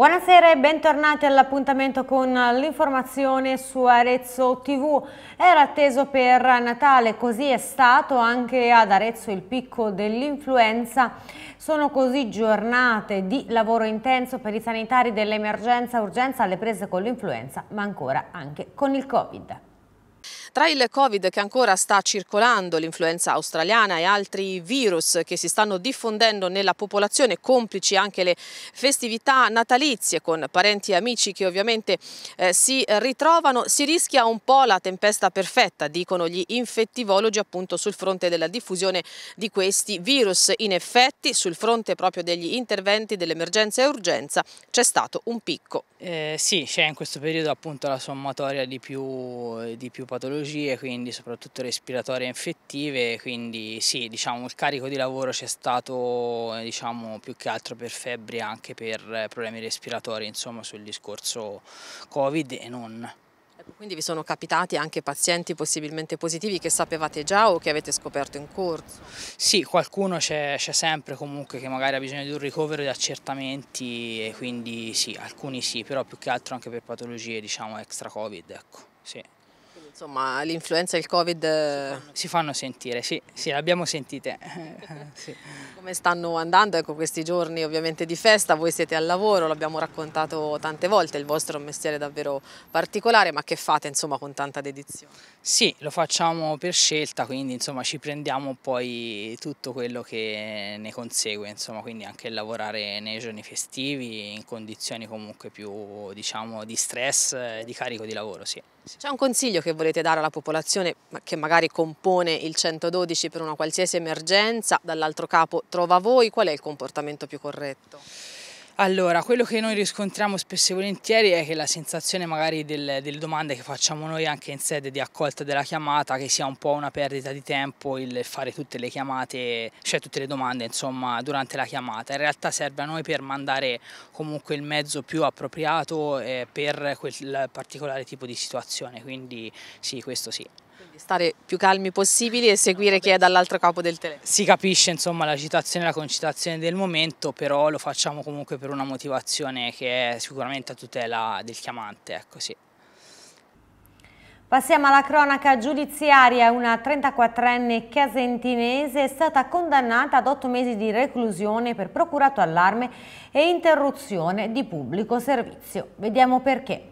Buonasera e bentornati all'appuntamento con l'informazione su Arezzo TV. Era atteso per Natale, così è stato anche ad Arezzo il picco dell'influenza. Sono così giornate di lavoro intenso per i sanitari dell'emergenza urgenza alle prese con l'influenza, ma ancora anche con il Covid. Tra il Covid che ancora sta circolando, l'influenza australiana e altri virus che si stanno diffondendo nella popolazione, complici anche le festività natalizie con parenti e amici che ovviamente eh, si ritrovano, si rischia un po' la tempesta perfetta, dicono gli infettivologi appunto sul fronte della diffusione di questi virus. In effetti sul fronte proprio degli interventi dell'emergenza e urgenza c'è stato un picco. Eh, sì, c'è in questo periodo appunto la sommatoria di più, di più patologie patologie, quindi soprattutto respiratorie infettive, quindi sì, diciamo il carico di lavoro c'è stato diciamo, più che altro per febbri e anche per eh, problemi respiratori, insomma sul discorso Covid e non. Ecco, quindi vi sono capitati anche pazienti possibilmente positivi che sapevate già o che avete scoperto in corso? Sì, qualcuno c'è sempre comunque che magari ha bisogno di un ricovero di accertamenti e quindi sì, alcuni sì, però più che altro anche per patologie diciamo extra covid, ecco, sì. Insomma, l'influenza e il Covid... Eh, si fanno, sentire, sì, sì, abbiamo sentite. sì. Come stanno andando ecco, questi giorni ovviamente di festa? Voi siete al lavoro, l'abbiamo raccontato tante volte, il vostro è un mestiere davvero particolare, ma che fate insomma con tanta dedizione? Sì, lo facciamo per scelta, quindi insomma ci prendiamo poi tutto quello che ne consegue, insomma, quindi anche lavorare nei giorni festivi in condizioni comunque più diciamo di stress, di carico di lavoro, sì. C'è un consiglio che volete dare alla popolazione che magari compone il 112 per una qualsiasi emergenza, dall'altro capo trova voi, qual è il comportamento più corretto? Allora, quello che noi riscontriamo spesso e volentieri è che la sensazione magari delle, delle, domande che facciamo noi anche in sede di accolta della chiamata che sia un po' una perdita di tempo il fare tutte le chiamate, cioè tutte le domande insomma durante la chiamata. In realtà serve a noi per mandare comunque il mezzo più appropriato eh, per quel particolare tipo di situazione, quindi sì, questo sì stare più calmi possibili e seguire chi è dall'altro capo del telefono. Si capisce insomma la citazione e la concitazione del momento, però lo facciamo comunque per una motivazione che è sicuramente a tutela del chiamante, ecco sì. Passiamo alla cronaca giudiziaria. Una 34enne casentinese è stata condannata ad 8 mesi di reclusione per procurato allarme e interruzione di pubblico servizio. Vediamo perché.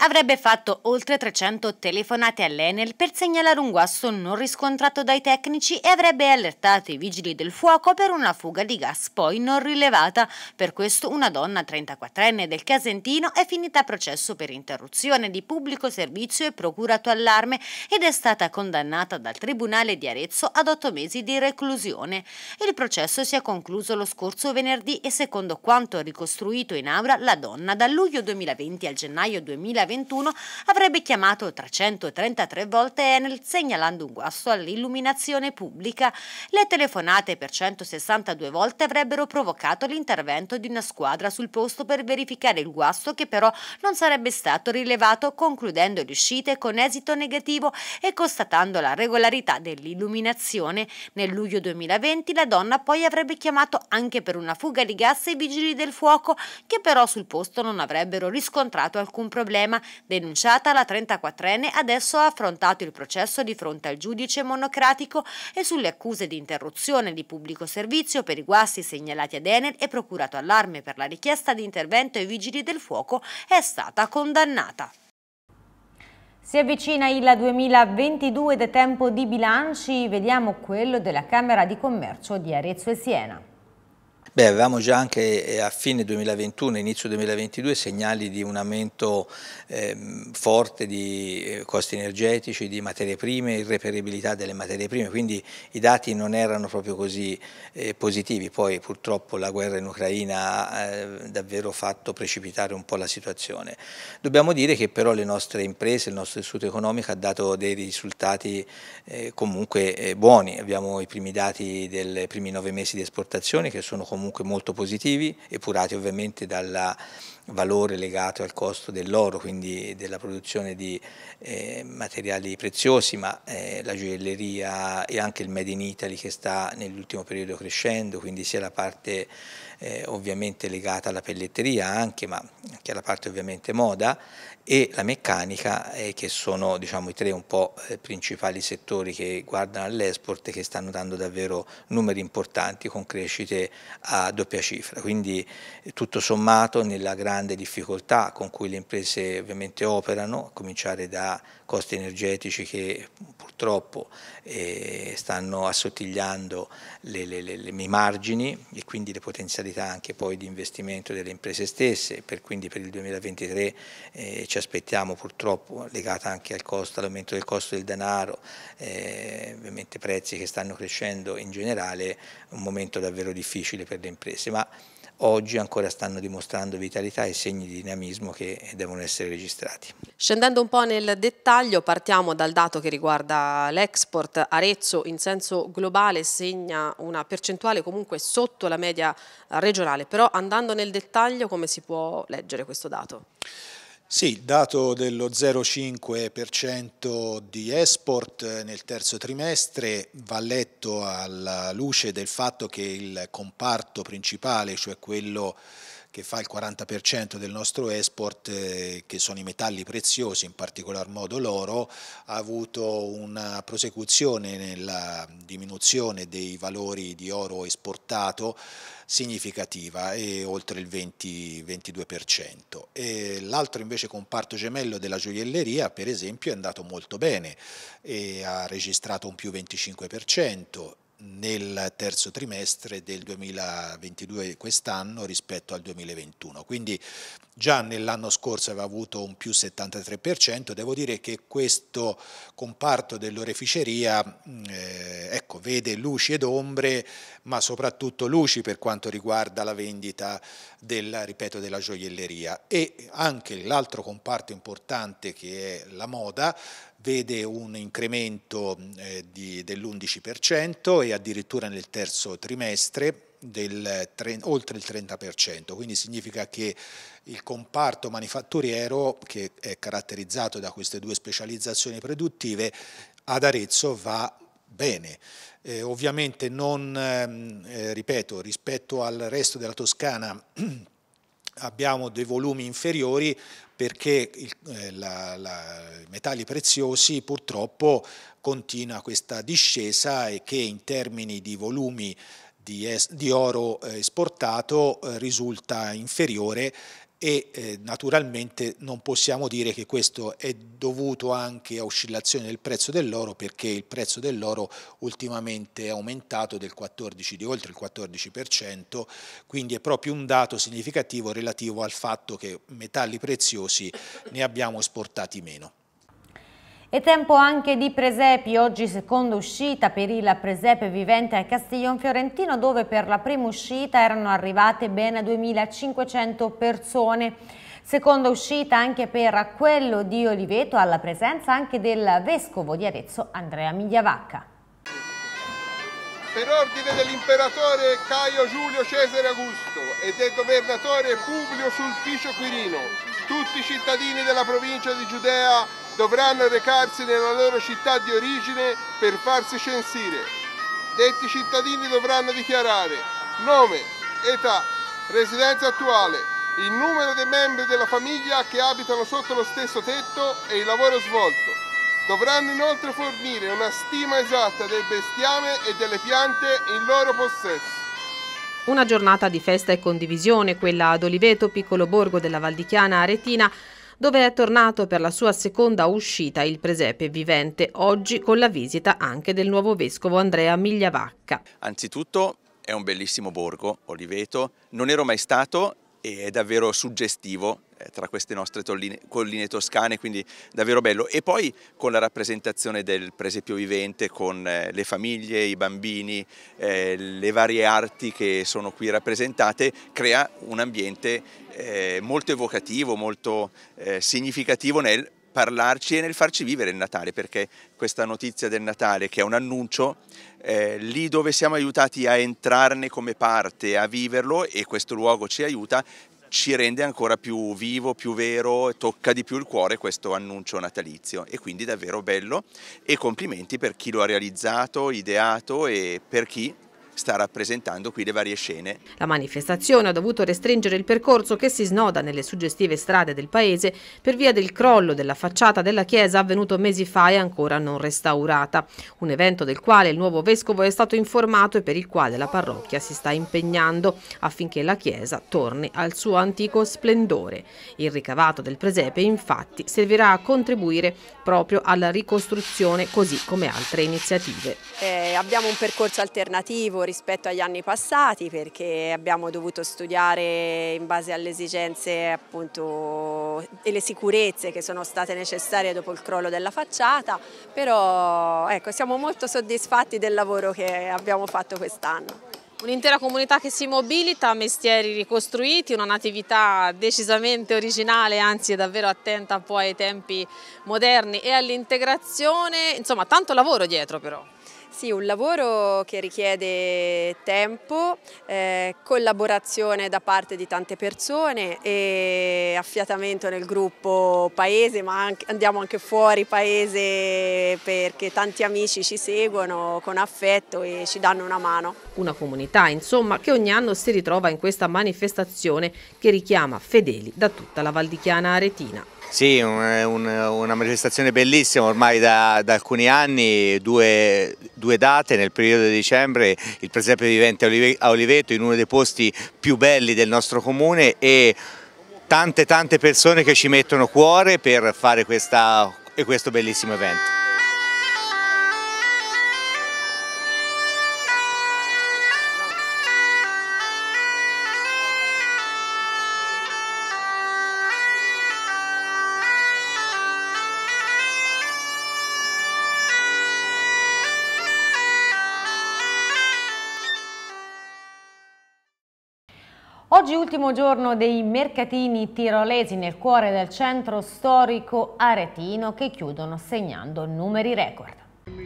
Avrebbe fatto oltre 300 telefonate all'Enel per segnalare un guasto non riscontrato dai tecnici e avrebbe allertato i vigili del fuoco per una fuga di gas poi non rilevata. Per questo una donna 34enne del Casentino è finita a processo per interruzione di pubblico servizio e procurato allarme ed è stata condannata dal Tribunale di Arezzo ad 8 mesi di reclusione. Il processo si è concluso lo scorso venerdì e secondo quanto ricostruito in aula la donna dal luglio 2020 al gennaio 2020 2021 avrebbe chiamato 333 volte Enel segnalando un guasto all'illuminazione pubblica. Le telefonate per 162 volte avrebbero provocato l'intervento di una squadra sul posto per verificare il guasto che però non sarebbe stato rilevato concludendo le uscite con esito negativo e constatando la regolarità dell'illuminazione. Nel luglio 2020 la donna poi avrebbe chiamato anche per una fuga di gas i vigili del fuoco che però sul posto non avrebbero riscontrato alcun problema problema, denunciata la 34enne adesso ha affrontato il processo di fronte al giudice monocratico e sulle accuse di interruzione di pubblico servizio per i guasti segnalati ad Enel e procurato allarme per la richiesta di intervento ai vigili del fuoco è stata condannata. Si avvicina il 2022 ed è tempo di bilanci, vediamo quello della Camera di Commercio di Arezzo e Siena. Beh, avevamo già anche eh, a fine 2021, inizio 2022 segnali di un aumento eh, forte di eh, costi energetici, di materie prime, irreperibilità delle materie prime, quindi i dati non erano proprio così eh, positivi, poi purtroppo la guerra in Ucraina ha eh, davvero fatto precipitare un po' la situazione. Dobbiamo dire che però le nostre imprese, il nostro tessuto economico ha dato dei risultati eh, comunque buoni, abbiamo i primi dati dei primi nove mesi di esportazione che sono comunque comunque molto positivi, epurati ovviamente dalla valore legato al costo dell'oro, quindi della produzione di eh, materiali preziosi, ma eh, la gioielleria e anche il Made in Italy che sta nell'ultimo periodo crescendo, quindi sia la parte eh, ovviamente legata alla pelletteria anche, ma anche alla parte ovviamente moda e la meccanica eh, che sono diciamo, i tre un po' eh, principali settori che guardano all'export e che stanno dando davvero numeri importanti con crescite a doppia cifra. Quindi tutto sommato nella grande grande difficoltà con cui le imprese ovviamente operano, a cominciare da costi energetici che purtroppo eh, stanno assottigliando le, le, le, i margini e quindi le potenzialità anche poi di investimento delle imprese stesse, per, quindi per il 2023 eh, ci aspettiamo purtroppo legata anche al costo, all'aumento del costo del denaro, eh, ovviamente prezzi che stanno crescendo in generale, un momento davvero difficile per le imprese. Ma oggi ancora stanno dimostrando vitalità e segni di dinamismo che devono essere registrati. Scendendo un po' nel dettaglio partiamo dal dato che riguarda l'export. Arezzo in senso globale segna una percentuale comunque sotto la media regionale, però andando nel dettaglio come si può leggere questo dato? Sì, il dato dello 0,5% di export eh, nel terzo trimestre va letto alla luce del fatto che il comparto principale, cioè quello che fa il 40% del nostro export, eh, che sono i metalli preziosi, in particolar modo l'oro, ha avuto una prosecuzione nella diminuzione dei valori di oro esportato significativa e oltre il 20-22%. L'altro invece comparto gemello della gioielleria per esempio è andato molto bene e ha registrato un più 25% nel terzo trimestre del 2022 quest'anno rispetto al 2021. Quindi già nell'anno scorso aveva avuto un più 73%, devo dire che questo comparto dell'oreficeria eh, ecco, vede luci ed ombre, ma soprattutto luci per quanto riguarda la vendita del, ripeto, della gioielleria e anche l'altro comparto importante che è la moda vede un incremento eh, dell'11% e addirittura nel terzo trimestre del, oltre il 30%, quindi significa che il comparto manifatturiero, che è caratterizzato da queste due specializzazioni produttive, ad Arezzo va bene. Eh, ovviamente non, ehm, eh, ripeto, rispetto al resto della Toscana abbiamo dei volumi inferiori perché il, eh, la, la, i metalli preziosi purtroppo continua questa discesa e che in termini di volumi di, es, di oro eh, esportato eh, risulta inferiore e eh, naturalmente non possiamo dire che questo è dovuto anche a oscillazioni del prezzo dell'oro perché il prezzo dell'oro ultimamente è aumentato 14, di oltre il 14%, quindi è proprio un dato significativo relativo al fatto che metalli preziosi ne abbiamo esportati meno. E tempo anche di presepi, oggi seconda uscita per il presepe vivente a Castiglion Fiorentino dove per la prima uscita erano arrivate ben 2500 persone. Seconda uscita anche per quello di Oliveto alla presenza anche del vescovo di Arezzo Andrea Migliavacca. Per ordine dell'imperatore Caio Giulio Cesare Augusto e del governatore Publio Sulpicio Quirino, tutti i cittadini della provincia di Giudea dovranno recarsi nella loro città di origine per farsi censire. Detti cittadini dovranno dichiarare nome, età, residenza attuale, il numero dei membri della famiglia che abitano sotto lo stesso tetto e il lavoro svolto. Dovranno inoltre fornire una stima esatta del bestiame e delle piante in loro possesso. Una giornata di festa e condivisione, quella ad Oliveto, piccolo borgo della Valdichiana Aretina, dove è tornato per la sua seconda uscita il presepe vivente, oggi con la visita anche del nuovo vescovo Andrea Migliavacca. Anzitutto è un bellissimo borgo, Oliveto, non ero mai stato e è davvero suggestivo eh, tra queste nostre tolline, colline toscane, quindi davvero bello. E poi con la rappresentazione del presepio vivente, con eh, le famiglie, i bambini, eh, le varie arti che sono qui rappresentate, crea un ambiente eh, molto evocativo, molto eh, significativo nel parlarci e nel farci vivere il Natale, perché questa notizia del Natale, che è un annuncio, eh, lì dove siamo aiutati a entrarne come parte, a viverlo e questo luogo ci aiuta, ci rende ancora più vivo, più vero, tocca di più il cuore questo annuncio natalizio e quindi davvero bello e complimenti per chi lo ha realizzato, ideato e per chi sta rappresentando qui le varie scene. La manifestazione ha dovuto restringere il percorso che si snoda nelle suggestive strade del paese per via del crollo della facciata della chiesa avvenuto mesi fa e ancora non restaurata, un evento del quale il nuovo vescovo è stato informato e per il quale la parrocchia si sta impegnando affinché la chiesa torni al suo antico splendore. Il ricavato del presepe infatti servirà a contribuire proprio alla ricostruzione così come altre iniziative. Eh, abbiamo un percorso alternativo rispetto agli anni passati perché abbiamo dovuto studiare in base alle esigenze appunto, e le sicurezze che sono state necessarie dopo il crollo della facciata, però ecco, siamo molto soddisfatti del lavoro che abbiamo fatto quest'anno. Un'intera comunità che si mobilita, mestieri ricostruiti, una natività decisamente originale, anzi davvero attenta poi ai tempi moderni e all'integrazione, insomma tanto lavoro dietro però. Sì, un lavoro che richiede tempo, eh, collaborazione da parte di tante persone e affiatamento nel gruppo paese, ma anche, andiamo anche fuori paese perché tanti amici ci seguono con affetto e ci danno una mano. Una comunità, insomma, che ogni anno si ritrova in questa manifestazione che richiama fedeli da tutta la Valdichiana Aretina. Sì, un, un, una manifestazione bellissima ormai da, da alcuni anni, due, due, date nel periodo di dicembre, il presepe vivente a Oliveto in uno dei posti più belli del nostro comune e tante tante persone che ci mettono cuore per fare questa, questo bellissimo evento. Oggi ultimo giorno dei mercatini tirolesi nel cuore del centro storico aretino che chiudono segnando numeri record.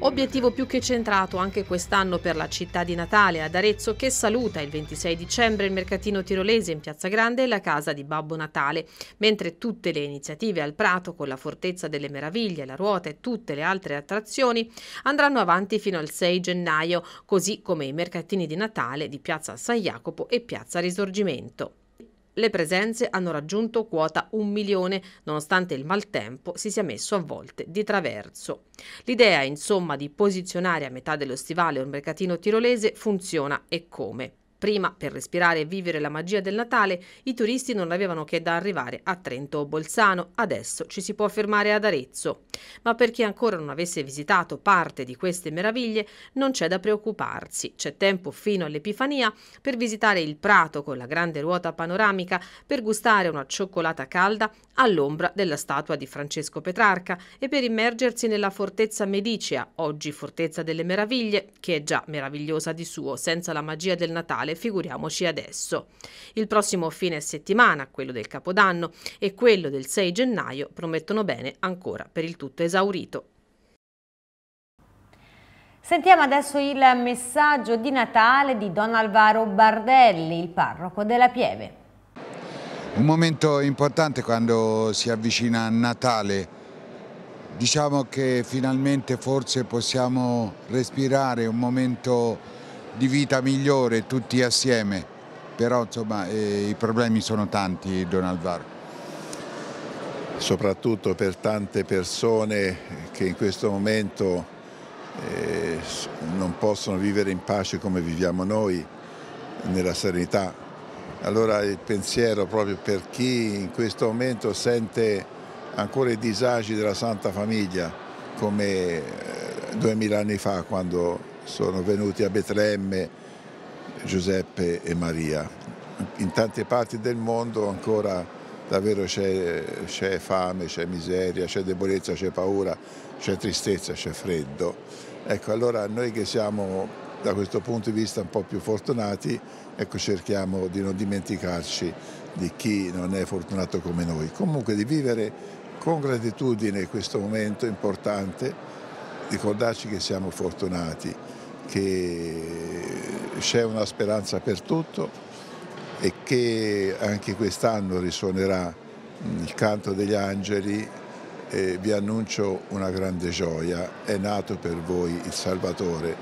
Obiettivo più che centrato anche quest'anno per la città di Natale ad Arezzo che saluta il 26 dicembre il mercatino tirolese in Piazza Grande e la casa di Babbo Natale, mentre tutte le iniziative al Prato con la Fortezza delle Meraviglie, la ruota e tutte le altre attrazioni andranno avanti fino al 6 gennaio, così come i mercatini di Natale di Piazza San Jacopo e Piazza Risorgimento. Le presenze hanno raggiunto quota un milione, nonostante il maltempo si sia messo a volte di traverso. L'idea, insomma, di posizionare a metà dello stivale un mercatino tirolese funziona e come. Prima, per respirare e vivere la magia del Natale, i turisti non avevano che da arrivare a Trento o Bolzano, adesso ci si può fermare ad Arezzo. Ma per chi ancora non avesse visitato parte di queste meraviglie, non c'è da preoccuparsi. C'è tempo fino all'Epifania per visitare il Prato con la grande ruota panoramica, per gustare una cioccolata calda all'ombra della statua di Francesco Petrarca e per immergersi nella fortezza medicea, oggi fortezza delle meraviglie, che è già meravigliosa di suo, senza la magia del Natale settimanale, figuriamoci adesso. Il prossimo fine settimana, quello del Capodanno e quello del 6 gennaio, promettono bene ancora per il tutto esaurito. Sentiamo adesso il messaggio di Natale di Don Alvaro Bardelli, il parroco della Pieve. Un momento importante quando si avvicina Natale. Diciamo che finalmente forse possiamo respirare un momento di vita migliore tutti assieme, però insomma eh, i problemi sono tanti Don Alvaro. Soprattutto per tante persone che in questo momento eh, non possono vivere in pace come viviamo noi, nella serenità. Allora il pensiero proprio per chi in questo momento sente ancora i disagi della Santa Famiglia come eh, duemila anni fa quando sono venuti a Betlemme Giuseppe e Maria. In tante parti del mondo ancora davvero c'è, fame, c'è miseria, c'è debolezza, c'è paura, c'è tristezza, c'è freddo. Ecco, allora noi che siamo da questo punto di vista un po' più fortunati, ecco, cerchiamo di non dimenticarci di chi non è fortunato come noi. Comunque di vivere con gratitudine questo momento importante ricordarci che siamo fortunati, che c'è una speranza per tutto e che anche quest'anno risuonerà mm, il canto degli angeli e vi annuncio una grande gioia, è nato per voi il Salvatore.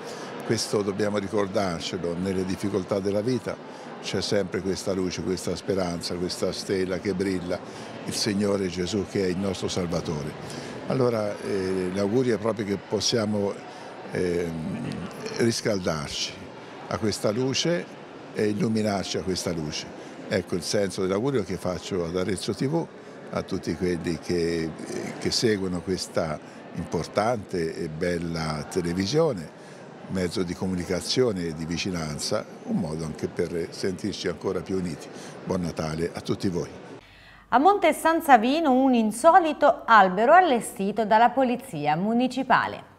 Questo dobbiamo ricordarcelo nelle difficoltà della vita, c'è sempre questa luce, questa speranza, questa stella che brilla, il Signore Gesù che è il nostro Salvatore. Allora eh, l'augurio è proprio che possiamo eh, riscaldarci a questa luce e illuminarci a questa luce. Ecco il senso dell'augurio che faccio ad Arezzo TV, a tutti quelli che, eh, che seguono questa importante e bella televisione, mezzo di comunicazione e di vicinanza, un modo anche per sentirci ancora più uniti. Buon Natale a tutti voi. A Monte San Savino un insolito albero allestito dalla Polizia Municipale.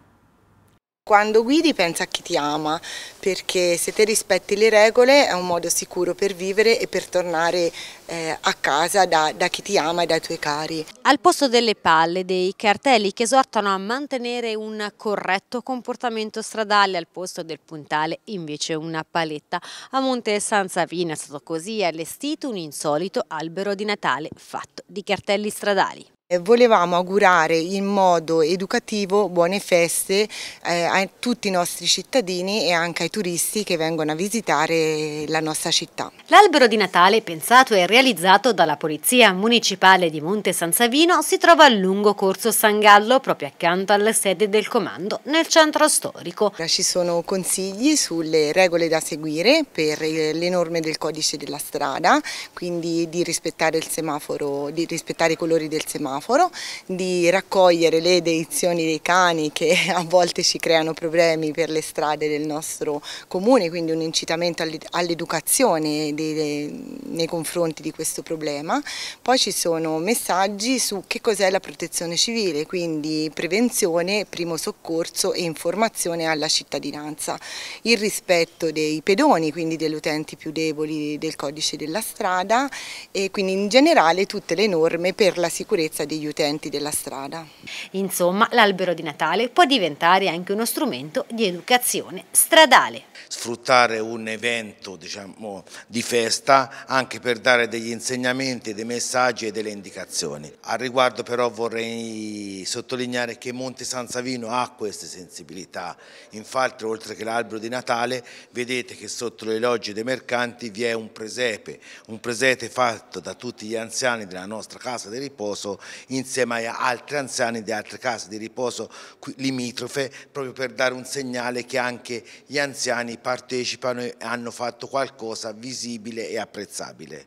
Quando guidi pensa a chi ti ama, perché se te rispetti le regole è un modo sicuro per vivere e per tornare eh, a casa da, da chi ti ama e dai tuoi cari. Al posto delle palle, dei cartelli che esortano a mantenere un corretto comportamento stradale, al posto del puntale invece una paletta. A Monte San Savino è stato così allestito un insolito albero di Natale fatto di cartelli stradali. Eh, volevamo augurare in modo educativo buone feste eh, a tutti i nostri cittadini e anche ai turisti che vengono a visitare la nostra città. L'albero di Natale, pensato e realizzato dalla Polizia Municipale di Monte San Savino, si trova al lungo corso San Gallo, proprio accanto alla sede del comando, nel centro storico. Ci sono consigli sulle regole da seguire per eh, le norme del codice della strada, quindi di rispettare il semaforo, di rispettare i colori del semaforo semaforo, di raccogliere le deizioni dei cani che a volte ci creano problemi per le strade del nostro comune, quindi un incitamento all'educazione nei confronti di questo problema. Poi ci sono messaggi su che cos'è la protezione civile, quindi prevenzione, primo soccorso e informazione alla cittadinanza. Il rispetto dei pedoni, quindi degli utenti più deboli del codice della strada e quindi in generale tutte le norme per la sicurezza degli utenti della strada. Insomma, l'albero di Natale può diventare anche uno strumento di educazione stradale sfruttare un evento diciamo, di festa anche per dare degli insegnamenti, dei messaggi e delle indicazioni. Al riguardo però vorrei sottolineare che Monte San Savino ha queste sensibilità, infatti oltre che l'albero di Natale vedete che sotto le logge dei mercanti vi è un presepe, un presepe fatto da tutti gli anziani della nostra casa di riposo insieme a altri anziani di altre case di riposo limitrofe proprio per dare un segnale che anche gli anziani partecipano e hanno fatto qualcosa visibile e apprezzabile.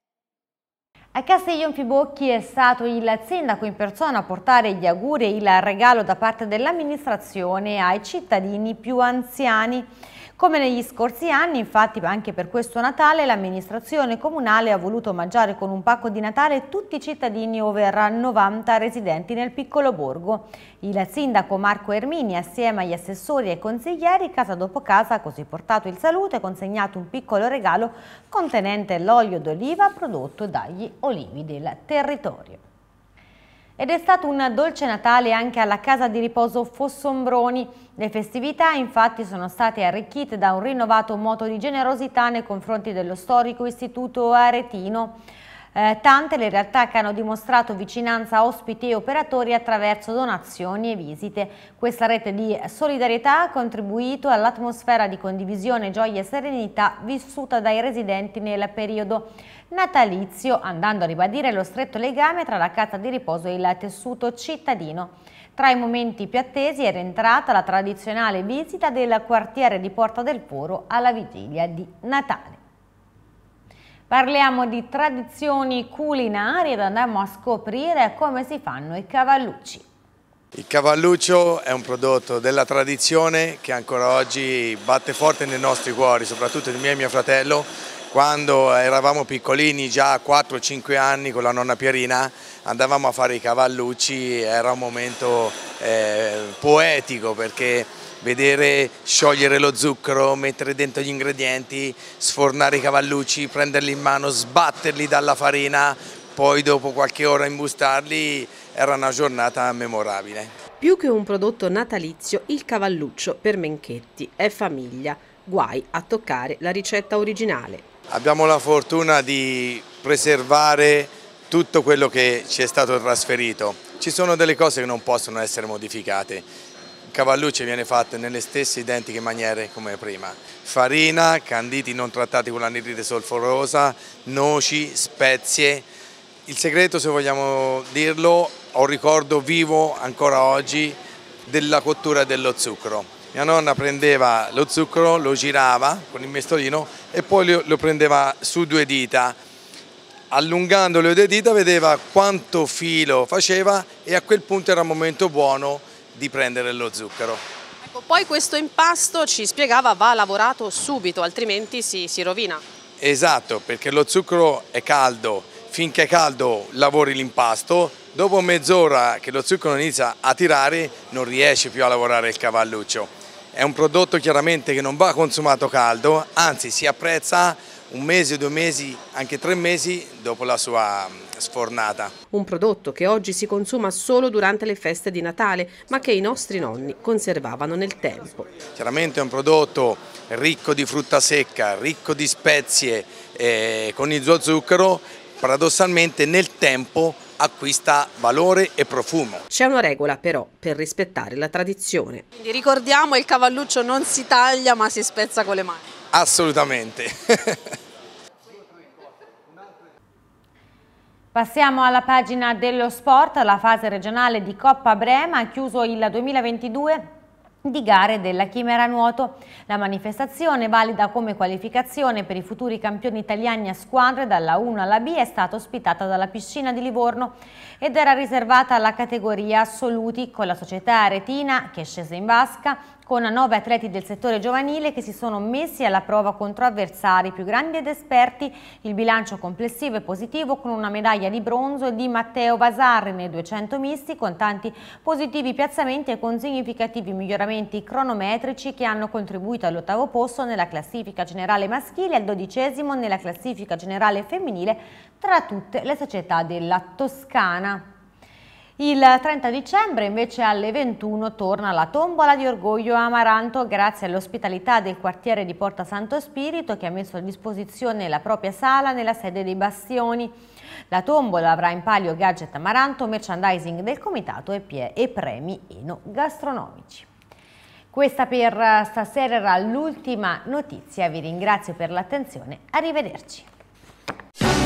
A Castiglion Fibocchi è stato il sindaco in persona a portare gli auguri e il regalo da parte dell'amministrazione ai cittadini più anziani. Come negli scorsi anni, infatti anche per questo Natale, l'amministrazione comunale ha voluto omaggiare con un pacco di Natale tutti i cittadini over 90 residenti nel piccolo borgo. Il sindaco Marco Ermini, assieme agli assessori e consiglieri, casa dopo casa ha così portato il saluto e consegnato un piccolo regalo contenente l'olio d'oliva prodotto dagli olivi del territorio. Ed è stato un dolce Natale anche alla casa di riposo Fossombroni. Le festività infatti sono state arricchite da un rinnovato moto di generosità nei confronti dello storico istituto aretino. Eh, tante le realtà che hanno dimostrato vicinanza a ospiti e operatori attraverso donazioni e visite. Questa rete di solidarietà ha contribuito all'atmosfera di condivisione, gioia e serenità vissuta dai residenti nel periodo natalizio, andando a ribadire lo stretto legame tra la casa di riposo e il tessuto cittadino. Tra i momenti più attesi era entrata la tradizionale visita del quartiere di Porta del Poro alla vigilia di Natale. Parliamo di tradizioni culinarie ed andiamo a scoprire come si fanno i cavallucci. Il cavalluccio è un prodotto della tradizione che ancora oggi batte forte nei nostri cuori, soprattutto di me e mio fratello. Quando eravamo piccolini, già a 4-5 anni con la nonna Pierina, andavamo a fare i cavallucci, era un momento eh, poetico perché vedere sciogliere lo zucchero, mettere dentro gli ingredienti, sfornare i cavallucci, prenderli in mano, sbatterli dalla farina, poi dopo qualche ora imbustarli, era una giornata memorabile. Più che un prodotto natalizio, il cavalluccio per Menchetti è famiglia, guai a toccare la ricetta originale. Abbiamo la fortuna di preservare tutto quello che ci è stato trasferito. Ci sono delle cose che non possono essere modificate, cavallucce viene fatta nelle stesse identiche maniere come prima. Farina, canditi non trattati con l'anidride solforosa, noci, spezie. Il segreto, se vogliamo dirlo, ho un ricordo vivo ancora oggi della cottura dello zucchero. Mia nonna prendeva lo zucchero, lo girava con il mestolino e poi lo prendeva su due dita allungando le due dita vedeva quanto filo faceva e a quel punto era un momento buono di prendere lo zucchero. Ecco, poi questo impasto, ci spiegava, va lavorato subito, altrimenti si, si rovina. Esatto, perché lo zucchero è caldo, finché è caldo lavori l'impasto, dopo mezz'ora che lo zucchero inizia a tirare non riesce più a lavorare il cavalluccio. È un prodotto chiaramente che non va consumato caldo, anzi si apprezza un mese, due mesi, anche tre mesi dopo la sua sfornata. Un prodotto che oggi si consuma solo durante le feste di Natale, ma che i nostri nonni conservavano nel tempo. Chiaramente è un prodotto ricco di frutta secca, ricco di spezie, eh, con il suo zucchero, paradossalmente nel tempo acquista valore e profumo. C'è una regola però per rispettare la tradizione. Quindi ricordiamo il cavalluccio non si taglia ma si spezza con le mani. Assolutamente. Passiamo alla pagina dello sport, la fase regionale di Coppa Brema ha chiuso il 2022 di gare della Chimera Nuoto. La manifestazione, valida come qualificazione per i futuri campioni italiani a squadre dalla 1 alla B, è stata ospitata dalla piscina di Livorno ed era riservata alla categoria assoluti con la società aretina che è scesa in vasca con nove atleti del settore giovanile che si sono messi alla prova contro avversari più grandi ed esperti. Il bilancio complessivo è positivo con una medaglia di bronzo di Matteo Vasarri nei 200 misti con tanti positivi piazzamenti e con significativi miglioramenti cronometrici che hanno contribuito all'ottavo posto nella classifica generale maschile e al dodicesimo nella classifica generale femminile tra tutte le società della Toscana. Il 30 dicembre invece alle 21 torna la tombola di Orgoglio Amaranto grazie all'ospitalità del quartiere di Porta Santo Spirito che ha messo a disposizione la propria sala nella sede dei Bastioni. La tombola avrà in palio gadget Amaranto, merchandising del comitato e premi enogastronomici. Questa per stasera era l'ultima notizia, vi ringrazio per l'attenzione, arrivederci.